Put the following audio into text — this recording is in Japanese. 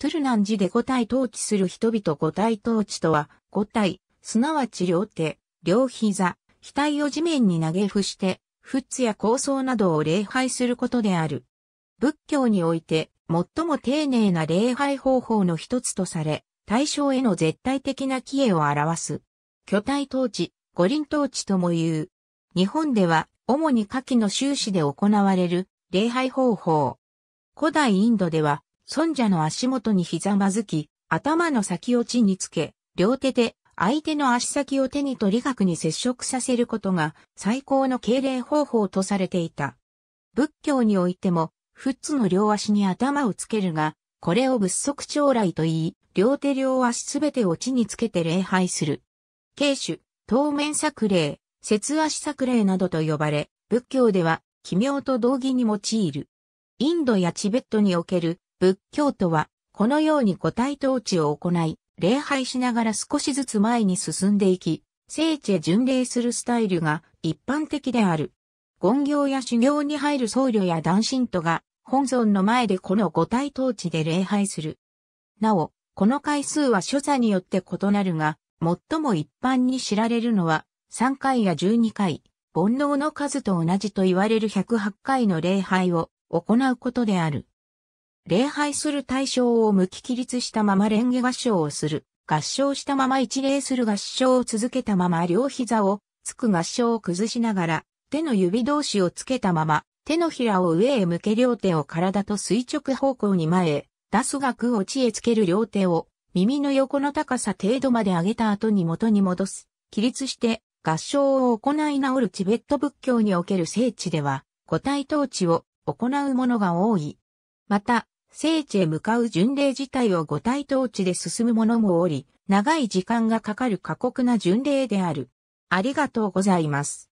トゥルナン寺で五体統治する人々五体統治とは、五体、すなわち両手、両膝、額を地面に投げ伏して、仏や構想などを礼拝することである。仏教において、最も丁寧な礼拝方法の一つとされ、対象への絶対的な帰依を表す。巨体統治、五輪統治とも言う。日本では、主に夏季の終始で行われる、礼拝方法。古代インドでは、尊者の足元にひざまずき、頭の先を地につけ、両手で相手の足先を手に取り学に接触させることが最高の敬礼方法とされていた。仏教においても、仏の両足に頭をつけるが、これを仏足将来と言い、両手両足すべてを地につけて礼拝する。慶主、当面作礼、節足作礼などと呼ばれ、仏教では奇妙と同義に用いる。インドやチベットにおける仏教徒は、このように個体統治を行い、礼拝しながら少しずつ前に進んでいき、聖地へ巡礼するスタイルが一般的である。言行や修行に入る僧侶や男信徒が本尊の前でこの五体統治で礼拝する。なお、この回数は所作によって異なるが、最も一般に知られるのは3回や12回、煩悩の数と同じと言われる108回の礼拝を行うことである。礼拝する対象を無き、起立したままレンゲ合唱をする。合唱したまま一礼する合唱を続けたまま両膝をつく合唱を崩しながら、手の指同士をつけたまま、手のひらを上へ向け両手を体と垂直方向に前へ、出す額を地へつける両手を、耳の横の高さ程度まで上げた後に元に戻す。起立して合唱を行い直るチベット仏教における聖地では、個体統治を行うものが多い。また、聖地へ向かう巡礼自体を五体統治で進む者もおり、長い時間がかかる過酷な巡礼である。ありがとうございます。